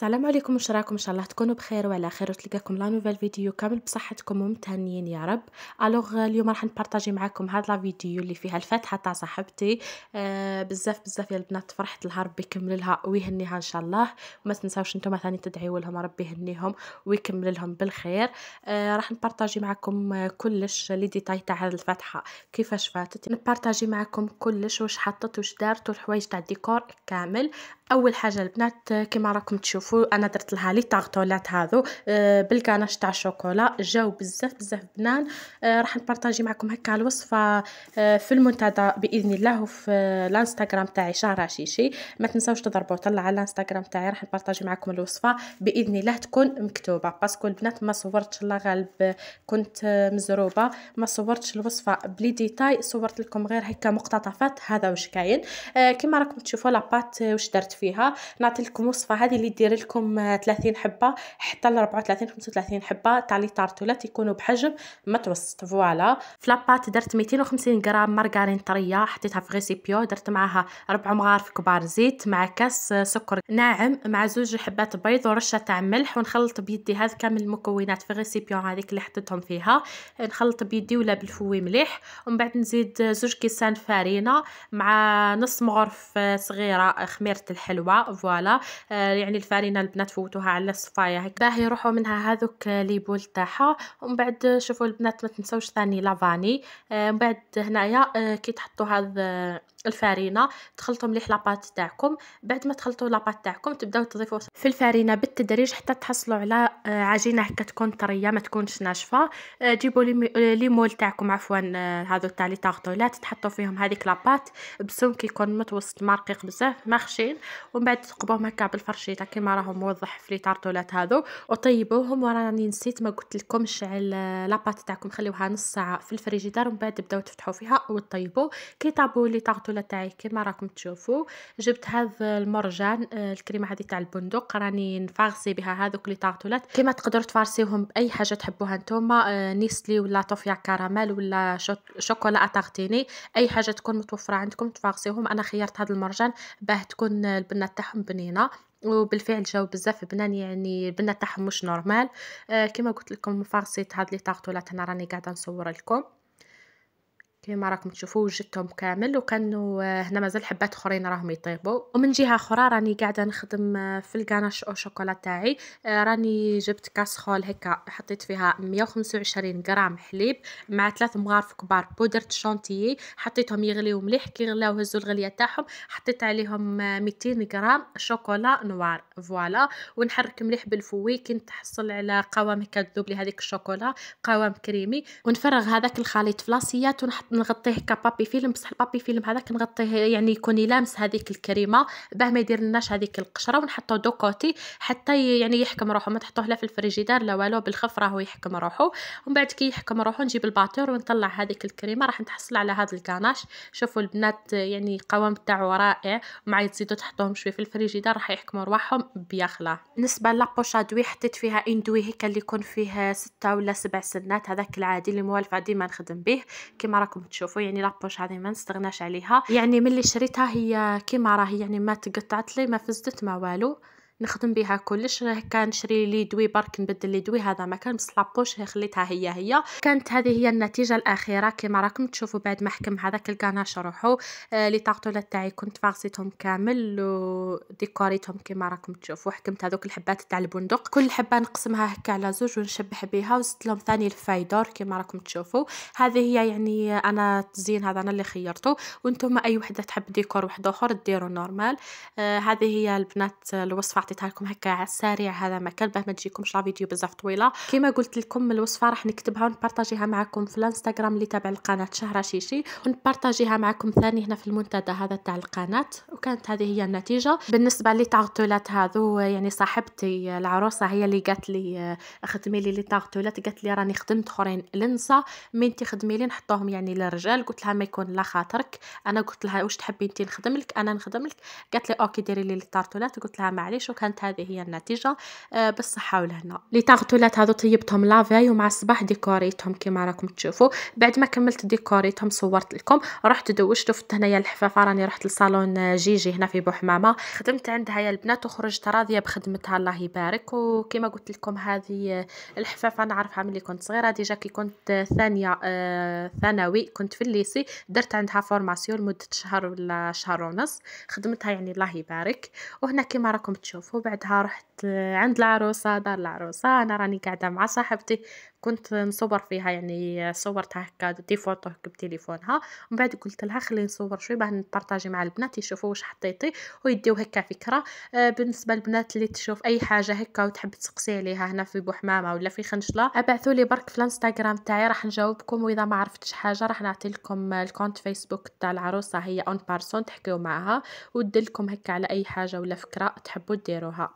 السلام عليكم واش راكم ان شاء الله تكونوا بخير وعلى خير وتلقاكم لا نوفيل فيديو كامل بصحتكم ومتهنيين يا رب الوغ آه، اليوم راح نبارطاجي معكم هاد لا فيديو اللي فيها الفاتحه تاع صاحبتي آه بزاف بزاف يا البنات فرحت لها ربي يكمل لها ويهنيها ان شاء الله وما تنساوش نتوما ثاني تدعيوا لهم ربي يهنيهم ويكمل لهم بالخير آه راح نبارطاجي معكم آه، كلش لي ديتاي تاع هاد الفاتحه كيفاش فاتت نبارطاجي معكم كلش واش حطت واش دارت والحوايج تاع الديكور كامل اول حاجه البنات آه، كما راكم تشوفوا شوفوا انا درت لها لي طاغطولات هذو آه، بالكاناش تاع الشوكولا جاو بزاف بزاف بنان آه، راح نبارطاجي معكم هكا الوصفه آه، في المنتدى باذن الله وفي الانستغرام تاعي شهر شيشي ما تنساوش تضربوا طلع على الانستغرام تاعي راح نبارطاجي معكم الوصفه باذن الله تكون مكتوبه باسكو البنات ما صورتش الله غالب كنت مزروبه ما صورتش الوصفه بلي ديتاي صورت لكم غير هكا مقتطفات هذا واش كاين كما راكم تشوفوا لاباط واش درت فيها نعطي لكم وصفه هذه اللي دير لكم 30 حبه حتى ل 34 35 حبه تاع لي طارتولات يكونوا بحجم متوسط فوالا فلابات درت 250 غرام مارغرين طريه حطيتها في غيسيبيو درت معاها ربع مغارف كبار زيت مع كاس سكر ناعم مع زوج حبات بيض ورشه تاع ملح ونخلط بيدي هذا كامل المكونات في غيسيبيو هذيك اللي حطيتهم فيها نخلط بيدي ولا بالفوي مليح ومن بعد نزيد زوج كيسان فارينه مع نص مغرف صغيره خميره الحلوى فوالا يعني الفارينه خلينا البنات فوتوها على الصفايه هكذا يروحوا منها هذوك بول تاعها ومن بعد شوفوا البنات ما تنساوش ثاني لافاني آه، من بعد هنايا آه، كي تحطوا هذا الفارينه تخلطوا مليح لاباط تاعكم بعد ما تخلطوا لاباط تاعكم تبداو تضيفوا في الفارينه بالتدريج حتى تحصلوا على آه، عجينه هكا تكون طريه ما تكونش ناشفه آه، جيبوا لي مول تاعكم عفوا هذو آه، تاع لي طاغطولات تحطوا فيهم هذيك لاباط بسوم كيكون متوسط ما رقيق بزاف ما خشين ومن بعد تقبوهم هكا بالفرشيطه كيما راهم موضح في لي طارطولات هذو وطيبوهم وراني نسيت ما قلت لكمش على لاباط تاعكم خليوها نص ساعه في الفريجيدار ومن بعد تبداو تفتحوا فيها وتطيبوا كي طابوا لي طاغطولات البسطوله تاعي كما راكم تشوفوا جبت هذا المرجان آه، الكريمه هذه تاع البندق راني نفارسي بها هذوك لي طارتولات كما تقدروا تفارسيوهم باي حاجه تحبوها نتوما آه، نيسلي ولا طوفيا كراميل ولا شوكولا اتاغتيني اي حاجه تكون متوفره عندكم تفارسيوهم انا خيرت هذا المرجان باه تكون آه، البنه تاعهم بنينه وبالفعل جاو بزاف بنان يعني البنات تاعهم مش نورمال آه كما قلت لكم فارسيت هاد لي طارتولات انا راني قاعده نصور لكم كما راكم تشوفوا وجدتهم كامل وكانوا آه، هنا مازال حبات اخرين راهم يطيبوا ومن جهه اخرى راني قاعده نخدم آه، في الكاناش او شوكولا تاعي آه، راني جبت كاسخول هكا حطيت فيها 125 غرام حليب مع ثلاث مغارف كبار بودرة شونتيي حطيتهم يغليو مليح كي غلاو هزوا الغليه تاعهم حطيت عليهم 200 غرام شوكولا نوار فوالا ونحرك مليح بالفوي كي تحصل على قوام هكا تذوب لي هذيك الشوكولا قوام كريمي ونفرغ هذاك الخليط في لاصيات ونحط نغطيه كبابي فيلم بصح البابي فيلم هذا كنغطيه يعني يكون يلامس هذيك الكريمه باه ما يدير لناش هذيك القشره ونحطو دو كوتي حتى يعني يحكم روحو ما تحطوه لا في الفريجيدار لا والو بالخف راهو يحكم روحو ومن بعد كي يحكم روحو نجيب الباتور ونطلع هذيك الكريمه راح نتحصل على هذا الكاناش شوفوا البنات يعني القوام تاعو رائع ومع تزيدوا تحطوهم شويه في الفريجيدار راح يحكموا رواحهم بيخلا بالنسبه لابوش ادوي حطيت فيها اندوي هيك اللي يكون فيه ستة ولا سبع سنات هذاك العادي اللي موالفه ديما نخدم به كما راكم تشوفوا يعني لابوش هذه ما نستغناش عليها يعني ملي شريتها هي كيما راهي يعني ما تقطعت لي ما فزدت ما والو نخدم بها كلش شري لي دوي برك نبدل لي دوي هذا ما كان بس لابوش خليتها هي هي كانت هذه هي النتيجه الاخيره كما راكم تشوفوا بعد ما حكم هذاك الكاناش روحو آه لي طارطولات تاعي كنت فاغسيتهم كامل وديكوريتهم كما راكم تشوفوا حكمت هذوك الحبات تاع البندق كل حبه نقسمها هكا على زوج ونشبح بها وزدت لهم ثاني الفايدور كما راكم تشوفوا هذه هي يعني انا تزين هذا انا اللي خيرته وانتم اي وحده تحب ديكور واحد اخر ديروا نورمال آه هذه هي البنات الوصفه حطيتها لكم هكا على السريع هذا ما كان باه ما تجيكمش لا فيديو بزاف طويله كيما قلت لكم الوصفه راح نكتبها ونبارطاجيها معكم في الانستغرام اللي تابع القناه شهره شيشي ونبارطاجيها معكم ثاني هنا في المنتدى هذا تاع القناه وكانت هذه هي النتيجه بالنسبه لي تاغتولات هذو يعني صاحبتي العروسه هي اللي قالت لي آه، خدمي لي لي تاغتولات قالت لي راني خدمت اخرين لنسا مين تخدمي خدمي لي نحطوهم يعني للرجال قلت لها ما يكون لا خاطرك انا قلت لها واش تحبي انت نخدم لك انا نخدم لك قالت لي اوكي ديري لي التارتولات قلت لها معليش وكانت هذه هي النتيجة بالصحة ولهنا لي طاغتولات هذو طيبتهم لافاي ومع الصباح ديكوريتهم كما راكم تشوفوا بعد ما كملت ديكوريتهم صورت لكم رحت دوشت وفت هنايا الحفافة راني رحت لصالون جيجي هنا في بوحمامة خدمت عندها يا البنات وخرجت راضية بخدمتها الله يبارك وكما قلت لكم هذه الحفافة نعرفها ملي كنت صغيرة ديجا كي كنت ثانية آه، ثانوي كنت في الليسي درت عندها فورماسيون لمدة شهر ولا شهر ونص خدمتها يعني الله يبارك وهنا كما راكم تشوفوا وبعدها رحت رحت عند العروسة دار العروسة أنا راني قاعدة مع صاحبتي كنت نصور فيها يعني صورتها هكا دي فوتو هكا بتليفونها ومن بعد قلت لها خلي نصور شوي بعد نبارطاجي مع البنات يشوفوا واش حطيتي ويديو هكا فكره آه، بالنسبه للبنات اللي تشوف اي حاجه هكا وتحب تسقسي عليها هنا في بوحمامه ولا في خنشله ابعثوا لي برك في الانستغرام تاعي راح نجاوبكم واذا ما عرفتش حاجه راح نعطي لكم الكونت فيسبوك تاع العروسه هي اون بارسون تحكيو معها ودلكم هكا على اي حاجه ولا فكره تحبوا ديروها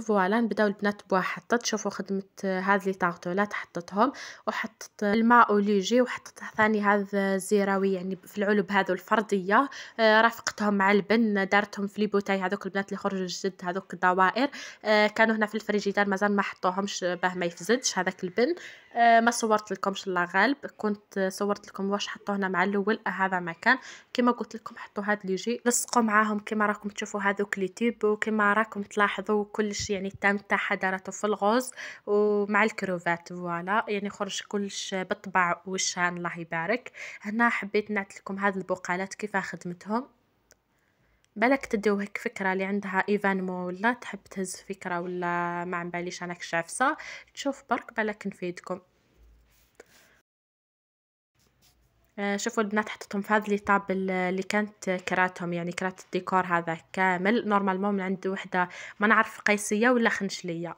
فوالا نبداو البنات بوا حطت شوفوا خدمت هاد لي طاغتولات حطتهم وحطت الماء اوليجي وحطت ثاني هاد الزيراوي يعني في العلب هذو الفرديه آه رافقتهم مع البن دارتهم في لي بوتاي هذوك البنات اللي خرجوا جد هذوك الدوائر آه كانوا هنا في الفريجيدار مازال ما حطوهمش باه ما يفزدش هذاك البن آه ما صورت لكمش الله غالب كنت صورت لكم واش حطو هنا مع الاول آه، هذا ما كان كما قلت لكم حطوا هاد ليجي لصقوا معاهم كما راكم تشوفوا هذوك لي تيب وكما راكم تلاحظوا كلش يعني التان تاعها دارته في الغوز ومع الكروفات فوالا يعني خرج كلش بالطبع وشان الله يبارك هنا حبيت نعت لكم هاد البقالات كيف خدمتهم بالك تديو هيك فكره اللي عندها مو ولا تحب تهز فكره ولا ما عم باليش انا كشافسه تشوف برك بالك نفيدكم آه، شوفوا البنات حطيتهم في هذا الطاب اللي كانت كراتهم يعني كرات الديكور هذا كامل نورمالمون من عند وحده ما نعرف قيسيه ولا خنشليه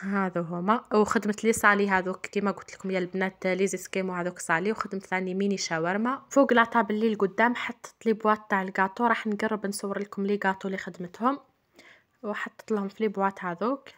هذو هما وخدمت لي صالي هذوك كيما قلت لكم يا البنات لي زيسكيمو هذوك صالي وخدمت ثاني ميني شاورما فوق لا طابل اللي القدام حطت لي بواط تاع الكاطو راح نقرب نصور لكم لي كاطو اللي خدمتهم وحطت لهم في لي بواط هذوك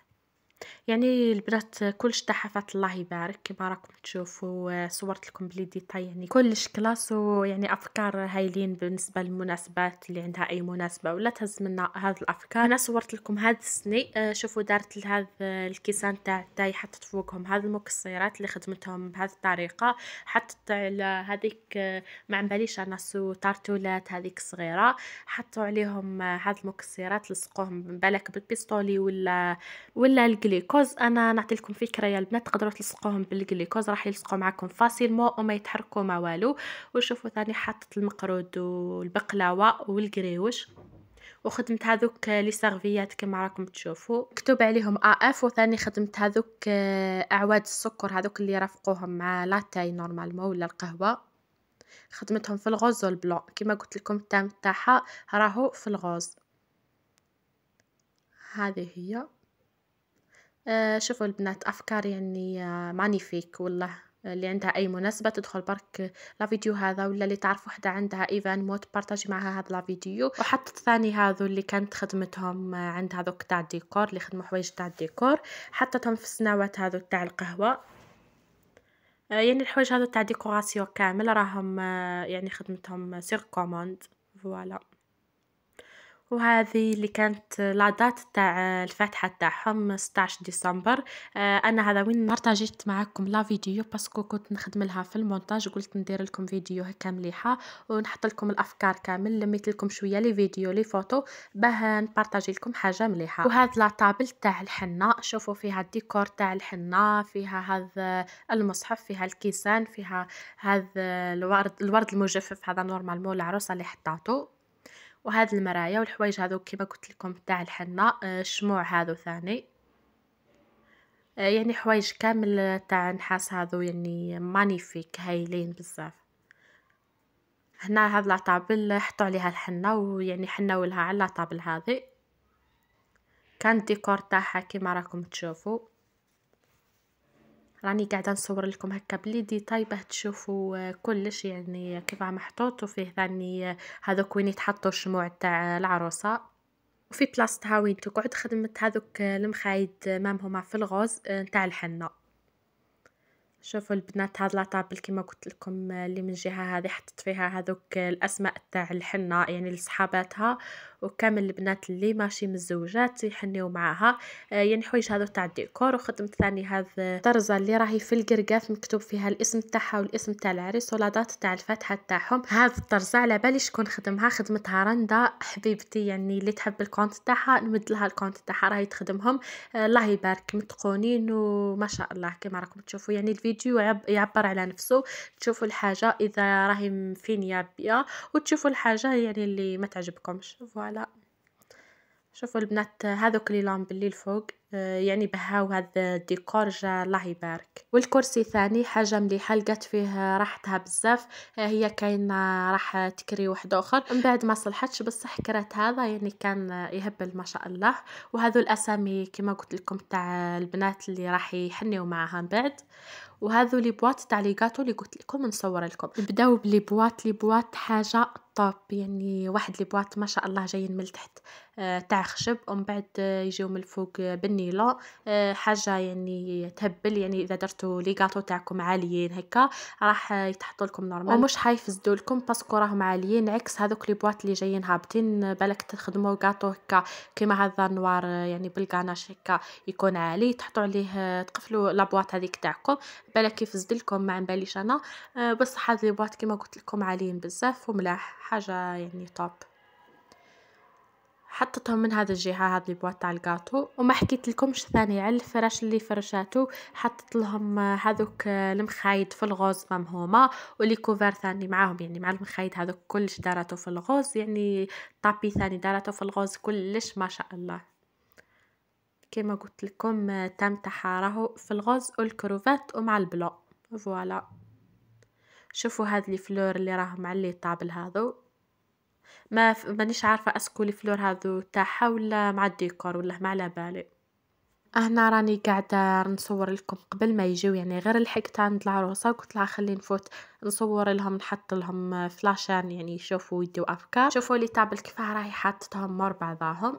يعني البنات كلش تحفات الله يبارك كما راكم تشوفوا صورت لكم بلي ديتاي يعني كلش كلاس ويعني افكار هايلين بالنسبه للمناسبات اللي عندها اي مناسبه ولا تهز منا هذه الافكار انا صورت لكم هذا السني آه، شوفوا دارت لهذا الكيسان تاع تاعي حطت فوقهم هذه المكسرات اللي خدمتهم بهذه الطريقه حطت على هذيك آه، ما عمباليش انا سو طارتولات هذيك صغيره حطوا عليهم آه، هذه المكسرات لصقوهم بالك بالبيستولي ولا ولا الجليكوز انا نعطي لكم فكره يا البنات تقدروا تلصقوهم بالجليكوز راح يلصقوا معكم فاسيلمون وما يتحركوا ما والو وشوفوا ثاني حطت المقرود والبقلاوه والقريوش وخدمت هذوك لي سيرفيات كما راكم تشوفوا مكتوب عليهم ا اف وثاني خدمت هذوك آه، اعواد السكر هذوك اللي رافقوهم مع لاتاي نورمالمون ولا القهوه خدمتهم في الغوز والبلون كما قلت لكم التام تاعها راهو في الغوز هذه هي آه، شوفوا البنات افكار يعني آه، ماني فيك والله آه، اللي عندها اي مناسبه تدخل برك لا فيديو هذا ولا اللي تعرف وحده عندها ايفان موت بارطاجي معها هذا لا فيديو وحطت ثاني هذو اللي كانت خدمتهم عند هذوك تاع الديكور اللي خدموا حوايج تاع الديكور حطتهم في السناوات هذو تاع القهوه يعني الحوايج هذو تاع ديكوراسيون كامل راهم يعني خدمتهم سير كوموند فوالا وهذه اللي كانت لادات تاع الفاتحة تاعهم 16 ديسمبر آه، انا هذا وين بارطاجيت معاكم لا فيديو باسكو كنت نخدم لها في المونتاج قلت ندير لكم فيديو هكا مليحة ونحط لكم الافكار كامل لميت لكم شوية لي فيديو لي فوتو باه نبارطاجي لكم حاجة مليحة وهذا لا طابل تاع الحنة شوفوا فيها الديكور تاع الحنة فيها هذا المصحف فيها الكيسان فيها هذا الورد الورد المجفف هذا نورمالمون العروسة اللي حطاتو وهاد المرايا والحوايج هادو كما قلت لكم تاع الحنه آه، الشموع هادو ثاني آه، يعني حوايج كامل آه، تاع نحاس هادو يعني مانيفيك هايلين بزاف هنا هاد لاطابل حطوا عليها الحنه ويعني حناولها على لاطابل هذه كان الديكور تاعها كيما راكم تشوفوا راني قاعده نصور لكم هكا بليدي طايبه تشوفوا آه، كلش يعني كيف محطوط وفيه ثاني آه، هذوك وين يتحطوا الشموع تاع العروسه وفي بلاصتها وين تقعد خدمت هذوك آه، المخايد مام هما في الغوز تاع الحنه شوفوا البنات هاد لاطابل كيما قلت لكم اللي من جهه هذه حطت فيها هذوك الاسماء تاع الحنه يعني لصحاباتها وكامل البنات اللي ماشي متزوجات يحنيو معاها آه، يعني حوايج هادو تاع الديكور وخدمت ثاني هاد الطرزه اللي راهي في القرقاف مكتوب فيها الاسم تاعها والاسم تاع العريس ولا دات تاع الفاتحه تاعهم هاد الطرزه على بالي شكون خدمها خدمتها رندا حبيبتي يعني اللي تحب الكونت تاعها نمد لها الكونت تاعها راهي تخدمهم آه، الله يبارك متقونين وما شاء الله كما راكم تشوفوا يعني الفيديو يعبر على نفسه تشوفوا الحاجه اذا راهي فين بيا وتشوفوا الحاجه يعني اللي ما تعجبكمش فوالا لا شوفوا البنات هذوك اللي لام بالليل الفوق آه، يعني بهاو هاد الديكور جا الله يبارك والكرسي ثاني حاجه مليحه لقات فيه راحتها بزاف آه، هي كاينه راح تكري واحد اخر من بعد ما صلحتش بصح كرات هذا يعني كان يهبل ما شاء الله وهذو الاسامي كما قلت لكم تاع البنات اللي راح يحنيو معاها من بعد وهذو لي بواط تاع لي قاتو اللي قلت لكم نصور لكم نبداو بلي بواط لي بواط حاجه طوب يعني واحد لي بواط ما شاء الله جايين من تحت آه تاع خشب ومن بعد يجيو من الفوق بني مني يعني لا آه، حاجه يعني تهبل يعني اذا درتو لي كاطو تاعكم عاليين هكا راح يتحطوا لكم نورمال ومش حيفزدوا لكم باسكو راهم عاليين عكس هذوك لي بواط اللي جايين هابطين بالك تخدموا كاطو هكا كيما هذا النوار آه، يعني بالكاناش هكا يكون عالي تحطوا عليه آه، تقفلوا لا بواط هذيك تاعكم بالك يفزد لكم ما عنباليش انا بصح هذه لي بواط كيما قلت لكم عاليين بزاف وملاح حاجه يعني طوب حطتهم من هذا الجهه هذا البواط تاع الكاطو وما حكيت لكمش ثاني على الفراش اللي فرشاتو حطت لهم آه، هذوك آه، المخايد في الغوز مام هما ولي كوفر ثاني معاهم يعني مع المخايد هذوك كلش دارته في الغوز يعني طابي ثاني دارته في الغوز كلش ما شاء الله كما قلت لكم آه، تم تاعها راهو في الغوز والكروفات ومع البلو فوالا شوفوا هذه الفلور اللي راهم على الطابل هذو ما ف... مانيش عارفه اسكو الفلور هذو تاعها ولا مع الديكور ولا ما على بالي هنا راني قاعده نصور لكم قبل ما يجيو يعني غير لحقت عند العروسه قلت لها خلي نفوت نصور لهم نحط لهم فلاشان يعني يشوفوا يديو افكار شوفوا لي طابل كيفاه راهي حاطتهم مور بعضاهم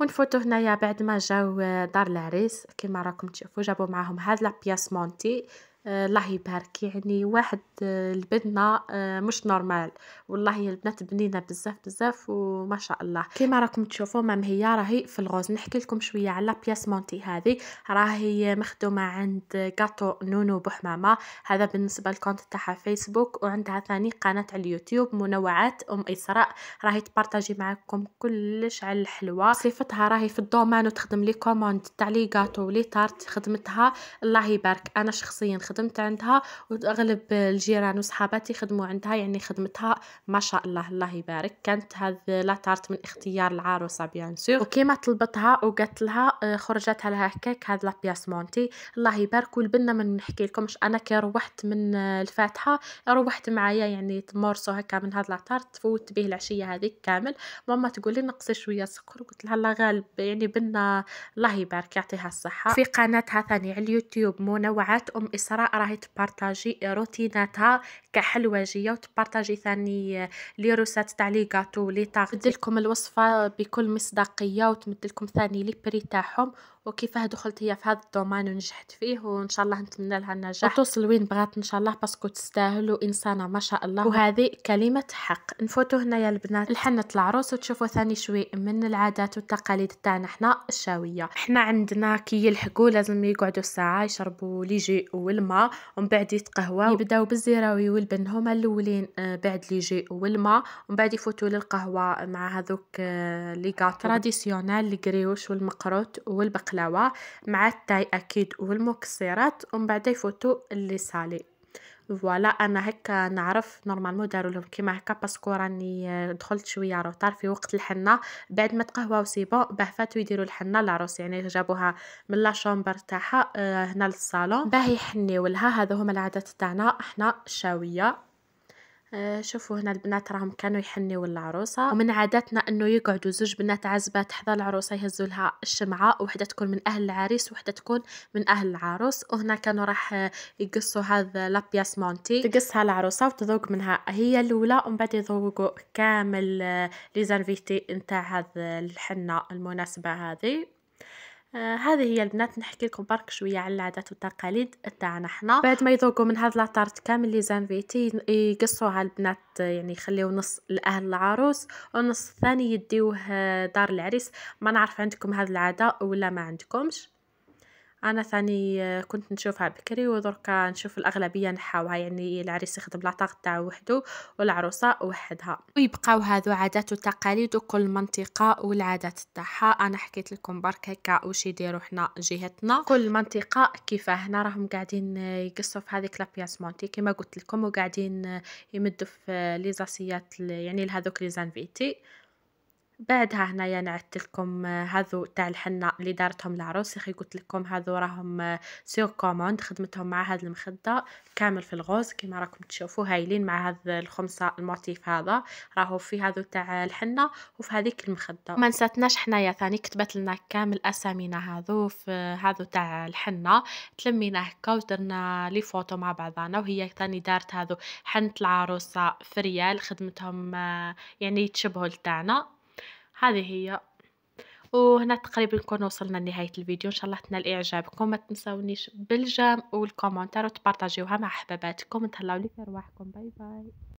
ونفوتو هنايا بعد ما جاو دار العريس كيما راكم تشوفوا جابوا معاهم هاد لابياس مونتي آه، الله يبارك يعني واحد آه، البنة آه، مش نورمال والله البنات بنينه بزاف بزاف وما شاء الله كما راكم تشوفوا مام هي راهي في الغوز نحكي لكم شويه على بياس مونتي هذه راهي مخدومه عند كاتو نونو بحمامه هذا بالنسبه للكونت تاعها فيسبوك وعندها ثاني قناه على اليوتيوب منوعات ام اسراء راهي تبارطاجي معكم كلش على الحلوه صفتها راهي في الدومان وتخدم لي كوموند تاع لي كاطو ولي تارت خدمتها الله يبارك انا شخصيا خدمت خدمت عندها واغلب الجيران وصحاباتي خدموا عندها يعني خدمتها ما شاء الله الله يبارك كانت هذه لا تارت من اختيار العروسه بيان سور وكيما طلبتها وقالت لها آه، خرجت لها هكاك هاد لابياس مونتي الله يبارك والبنه ما نحكي لكمش انا كي روحت من آه، الفاتحه روحت معايا يعني تمرصو هكا من هاد تارت فوت به العشيه هذيك كامل ماما تقول لي نقصي شويه سكر قلت لها الله غالب يعني بنه الله يبارك يعطيها الصحه في قناتها ثاني على اليوتيوب منوعات ام اسراء راهي تبارطاجي روتيناتها كحلواجيه وتبارطاجي ثاني آه، لي روسات تاع لي غاتو لي طاغ تمدلكم الوصفه بكل مصداقيه وتمدلكم ثاني لي بري تاعهم وكيفاه دخلت هي في هذا الدومين ونجحت فيه وان شاء الله نتمنى لها النجاح وتوصل وين بغات ان شاء الله باسكو تستاهل وانسانه ما شاء الله وهذه كلمه حق نفوتو هنايا البنات لحنه العروس وتشوفوا ثاني شوي من العادات والتقاليد تاعنا حنا الشاويه حنا عندنا كي يلحقوا لازم يقعدوا ساعه يشربوا ليجي والماء ومن بعد يتقهوا يبداو بالزراوي والبن هما الاولين آه، بعد ليجي والماء ومن بعد يفوتوا للقهوه مع هذوك آه، لي غاتو تراديسيونال الكريوش والمقروط والبقلاوه البقلاوة مع التاي أكيد والمكسرات ومن بعد يفوتوا اللي سالي فوالا انا هكا نعرف نورمالمون داروا لهم كيما هكا باسكو راني آه، دخلت شويه روطار في وقت الحنه بعد ما تقهواو سي بون باه فاتو يديروا الحنه لاروس يعني جابوها من لا شومبر تاعها آه، هنا للصالون باه يحنيو لها هذا هما العادات تاعنا احنا الشاويه آه، شوفوا هنا البنات راهم كانوا يحنيو العروسه ومن عاداتنا انه يقعدوا زوج بنات عزبات حدا العروسه يهزوا لها الشمعه وحده تكون من اهل العريس وحده تكون من اهل العروس وهنا كانوا راح يقصوا هذا لابياس مونتي تقصها العروسه وتذوق منها هي الاولى ومن بعد يذوقوا كامل آه، ليزانفيتي نتاع هذا الحنه المناسبه هذه آه، هذه هي البنات نحكي لكم برك شويه على العادات والتقاليد تاعنا حنا بعد ما يذوقوا من هذا لاطارت كامل لي زانفيتي يقصوها البنات آه، يعني يخليو نص لاهل العروس ونص الثاني يديوه آه، دار العريس ما نعرف عندكم هذه العاده ولا ما عندكمش انا ثاني آه، كنت نشوفها بكري ودركا نشوف الاغلبيه نحاوها يعني العريس يخدم لاطاق تاعو وحده والعروسه وحدها ويبقاو هادو عادات وتقاليد وكل منطقه والعادات تاعها انا حكيت لكم برك هكا واش يديروا حنا جهتنا كل منطقه كيفاه هنا راهم قاعدين آه، يقصوا في هذيك لابياس مونتي كما قلت لكم وقاعدين آه، يمدوا في ليزاسيات يعني لهذوك ليزانفيتي بعدها هنايا يعني نعدت لكم آه، هذو تاع الحنة اللي دارتهم العروس يخي قلت لكم هذو راهم آه، سير كوموند خدمتهم مع هاد المخده كامل في الغوز كيما راكم تشوفوا هايلين مع هاد الخمسه الموتيف هذا راهو في هذو تاع الحنه وفي هذيك المخده ما نساتناش حنايا ثاني كتبت لنا كامل اسامينا هذو في هذو تاع الحنه تلمينا هكا ودرنا لي فوتو مع بعضنا وهي ثاني دارت هذو حنه العروسه في ريال خدمتهم آه، يعني يتشبهوا لتاعنا هذه هي وهنا تقريبا نكون وصلنا لنهايه الفيديو ان شاء الله تنال اعجابكم ما تنساونيش بالجام والكومنتار وتبارطاجيوها مع احباباتكم نتهلاو لي في ارواحكم باي باي